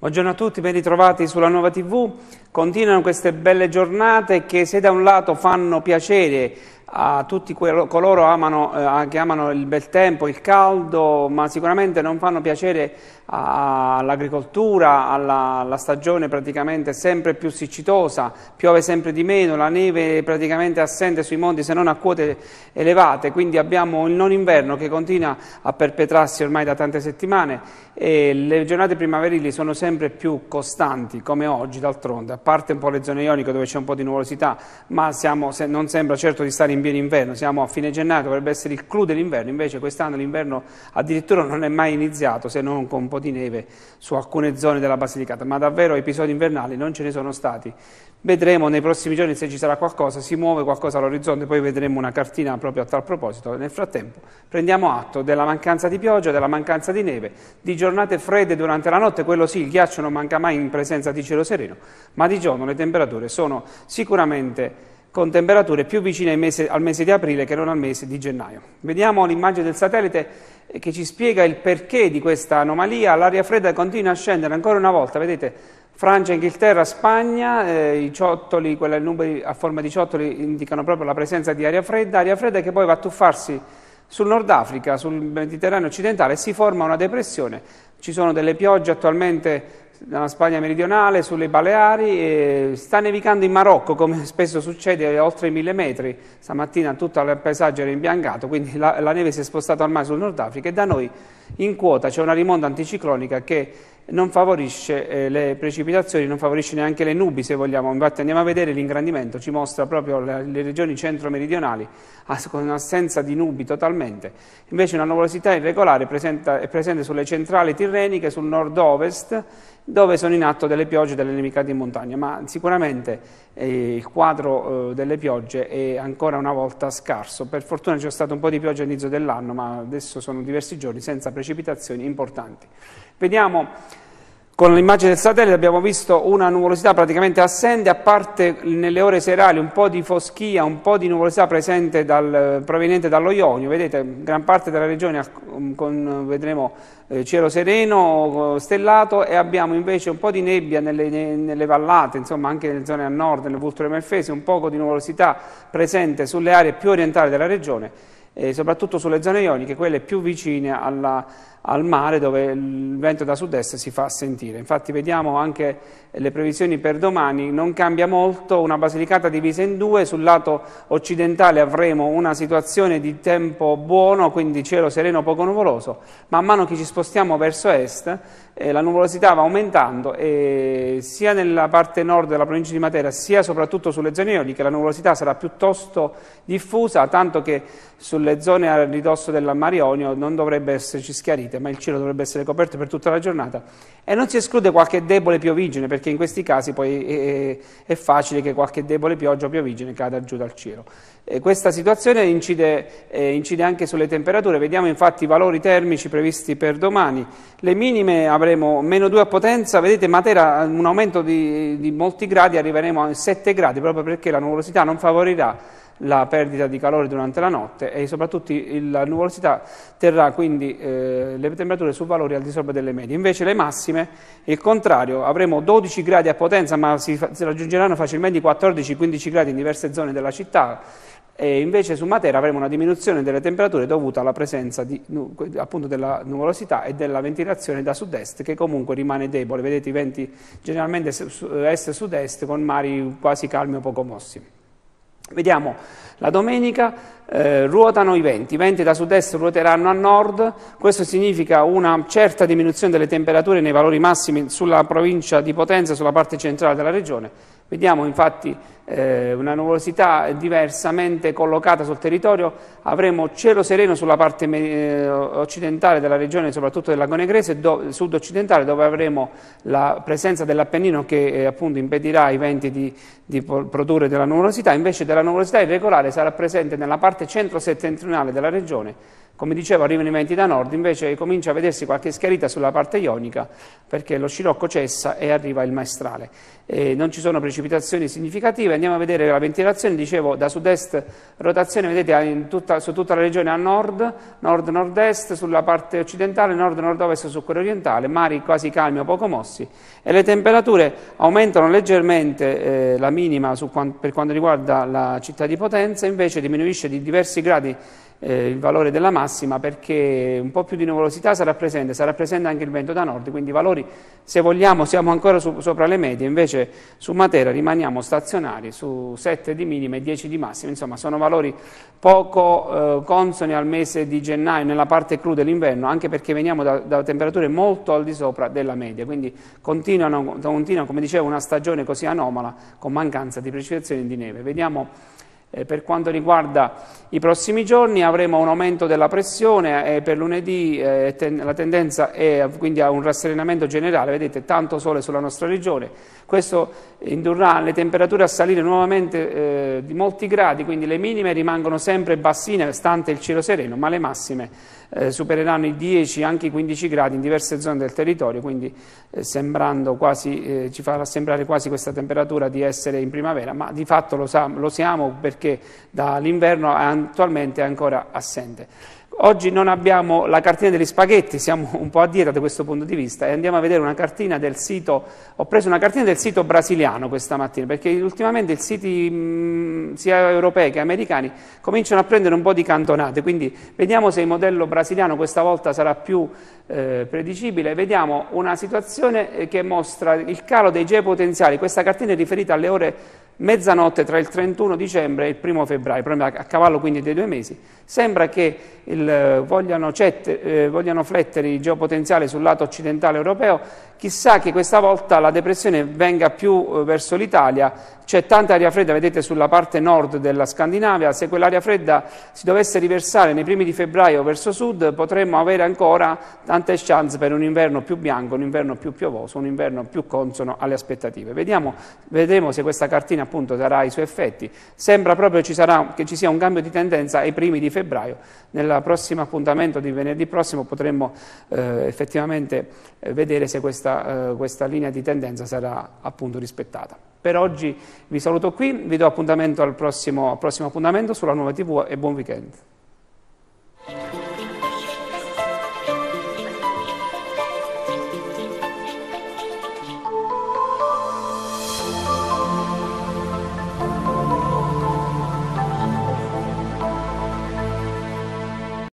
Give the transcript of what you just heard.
Buongiorno a tutti, ben ritrovati sulla Nuova TV. Continuano queste belle giornate che se da un lato fanno piacere a tutti quello, coloro amano, eh, che amano il bel tempo, il caldo, ma sicuramente non fanno piacere all'agricoltura, alla, alla, stagione praticamente sempre più siccitosa, piove sempre di meno, la neve è praticamente assente sui monti se non a quote elevate, quindi abbiamo il non inverno che continua a perpetrarsi ormai da tante settimane e le giornate primaverili sono sempre più costanti, come oggi d'altronde, a parte un po' le zone ioniche dove c'è un po' di nuvolosità, ma siamo, se, non sembra certo di stare in in pieno inverno, siamo a fine gennaio, dovrebbe essere il clou dell'inverno, invece quest'anno l'inverno addirittura non è mai iniziato se non con un po' di neve su alcune zone della Basilicata, ma davvero episodi invernali non ce ne sono stati. Vedremo nei prossimi giorni se ci sarà qualcosa, si muove qualcosa all'orizzonte, poi vedremo una cartina proprio a tal proposito. Nel frattempo prendiamo atto della mancanza di pioggia, della mancanza di neve, di giornate fredde durante la notte, quello sì, il ghiaccio non manca mai in presenza di cielo sereno, ma di giorno le temperature sono sicuramente con temperature più vicine al mese, al mese di aprile che non al mese di gennaio. Vediamo l'immagine del satellite eh, che ci spiega il perché di questa anomalia. L'aria fredda continua a scendere ancora una volta, vedete Francia, Inghilterra, Spagna, eh, i ciottoli, i numeri a forma di ciottoli indicano proprio la presenza di aria fredda, aria fredda che poi va a tuffarsi sul Nord Africa, sul Mediterraneo occidentale e si forma una depressione. Ci sono delle piogge attualmente dalla Spagna meridionale, sulle Baleari, sta nevicando in Marocco come spesso succede a oltre mille metri, stamattina tutto il paesaggio era imbiancato, quindi la, la neve si è spostata ormai sul Nord Africa e da noi in quota c'è una rimonta anticiclonica che non favorisce eh, le precipitazioni, non favorisce neanche le nubi se vogliamo, infatti andiamo a vedere l'ingrandimento, ci mostra proprio le, le regioni centro-meridionali con assenza di nubi totalmente, invece una nuvolosità irregolare presenta, è presente sulle centrali tirreniche, sul nord-ovest, dove sono in atto delle piogge e delle nemicate in montagna, ma sicuramente eh, il quadro eh, delle piogge è ancora una volta scarso, per fortuna c'è stato un po' di pioggia all'inizio dell'anno, ma adesso sono diversi giorni senza precipitazioni precipitazioni importanti. Vediamo con l'immagine del satellite abbiamo visto una nuvolosità praticamente assente, a parte nelle ore serali un po' di foschia, un po' di nuvolosità dal, proveniente dallo Ionio. Vedete, gran parte della regione um, con, vedremo eh, cielo sereno, stellato e abbiamo invece un po' di nebbia nelle, nelle vallate, insomma anche nelle zone a nord, nelle vulture melfese, un po' di nuvolosità presente sulle aree più orientali della regione eh, soprattutto sulle zone ioniche, quelle più vicine alla, al mare dove il vento da sud-est si fa sentire. Infatti vediamo anche le previsioni per domani, non cambia molto, una Basilicata divisa in due, sul lato occidentale avremo una situazione di tempo buono, quindi cielo sereno poco nuvoloso, man mano che ci spostiamo verso est eh, la nuvolosità va aumentando e sia nella parte nord della provincia di Matera sia soprattutto sulle zone ioniche la nuvolosità sarà piuttosto diffusa, tanto che sul sulle zone a ridosso della Marionio non dovrebbe esserci schiarite, ma il cielo dovrebbe essere coperto per tutta la giornata e non si esclude qualche debole piovigine, perché in questi casi poi è, eh, eh, è facile che qualche debole pioggia o piovigine cada giù dal cielo. E questa situazione incide, eh, incide anche sulle temperature, vediamo infatti i valori termici previsti per domani, le minime avremo meno 2 a potenza, vedete Matera un aumento di, di molti gradi, arriveremo a 7 gradi proprio perché la nuvolosità non favorirà la perdita di calore durante la notte e soprattutto la nuvolosità terrà quindi eh, le temperature su valori al di sopra delle medie. Invece le massime, il contrario, avremo 12 gradi a potenza ma si, si raggiungeranno facilmente 14-15 gradi in diverse zone della città e invece su Matera avremo una diminuzione delle temperature dovuta alla presenza di, appunto della nuvolosità e della ventilazione da sud-est che comunque rimane debole, vedete i venti generalmente est-sud-est con mari quasi calmi o poco mossi. Vediamo, la domenica eh, ruotano i venti, i venti da sud-est ruoteranno a nord, questo significa una certa diminuzione delle temperature nei valori massimi sulla provincia di Potenza, sulla parte centrale della regione Vediamo infatti eh, una nuvolosità diversamente collocata sul territorio, avremo cielo sereno sulla parte eh, occidentale della regione, soprattutto del lago Negrese, do, sud-occidentale, dove avremo la presenza dell'Appennino che eh, appunto impedirà i venti di, di produrre della nuvolosità, invece della nuvolosità irregolare sarà presente nella parte centro-settentrionale della regione, come dicevo, arrivano i venti da nord, invece comincia a vedersi qualche schiarita sulla parte ionica perché lo scirocco cessa e arriva il maestrale. E non ci sono precipitazioni significative. Andiamo a vedere la ventilazione, dicevo, da sud-est rotazione, vedete tutta, su tutta la regione a nord, nord-nord-est, sulla parte occidentale, nord-nord-ovest su quella orientale, mari quasi calmi o poco mossi. E le temperature aumentano leggermente eh, la minima su, per quanto riguarda la città di Potenza, invece diminuisce di diversi gradi eh, il valore della massima perché un po' più di nuvolosità sarà presente, sarà presente anche il vento da nord, quindi i valori se vogliamo siamo ancora su, sopra le medie, invece su Matera rimaniamo stazionari su 7 di minima e 10 di massima, insomma sono valori poco eh, consoni al mese di gennaio nella parte cruda dell'inverno, anche perché veniamo da, da, temperature molto al di sopra della media, quindi continua, come dicevo, una stagione così anomala con mancanza di precipitazioni di neve. Vediamo eh, per quanto riguarda i prossimi giorni avremo un aumento della pressione eh, per lunedì eh, ten la tendenza è quindi a un rasserenamento generale, vedete tanto sole sulla nostra regione, questo indurrà le temperature a salire nuovamente eh, di molti gradi, quindi le minime rimangono sempre bassine stante il cielo sereno, ma le massime eh, supereranno i 10 anche i 15 gradi in diverse zone del territorio, quindi eh, sembrando quasi, ci farà sembrare quasi questa temperatura di essere in primavera, ma di fatto lo, lo siamo perché perché dall'inverno attualmente è ancora assente. Oggi non abbiamo la cartina degli spaghetti, siamo un po' a dieta da questo punto di vista e andiamo a vedere una cartina del sito, ho preso una cartina del sito brasiliano questa mattina perché ultimamente i siti mm, sia europei che americani cominciano a prendere un po' di cantonate, quindi vediamo se il modello brasiliano questa volta sarà più eh, predicibile, vediamo una situazione eh, che mostra il calo dei geopotenziali, questa cartina è riferita alle ore mezzanotte tra il 31 dicembre e il 1 febbraio, a cavallo quindi dei due mesi, sembra che il, vogliano, cette, eh, vogliano, flettere il geopotenziale sul lato occidentale europeo, chissà che questa volta la depressione venga più eh, verso l'Italia, c'è tanta aria fredda, vedete, sulla parte nord della Scandinavia, se quell'aria fredda si dovesse riversare nei primi di febbraio verso sud potremmo avere ancora tante chance per un inverno più bianco, un inverno più piovoso, un inverno più consono alle aspettative. Vediamo, vedremo se questa cartina appunto darà i suoi effetti. Sembra proprio ci sarà, che ci sia un cambio di tendenza ai primi di febbraio. Nel prossimo appuntamento di venerdì prossimo potremmo eh, effettivamente eh, vedere se questa, eh, questa linea di tendenza sarà appunto rispettata. Per oggi vi saluto qui, vi do appuntamento al prossimo, al prossimo appuntamento sulla nuova TV e buon weekend.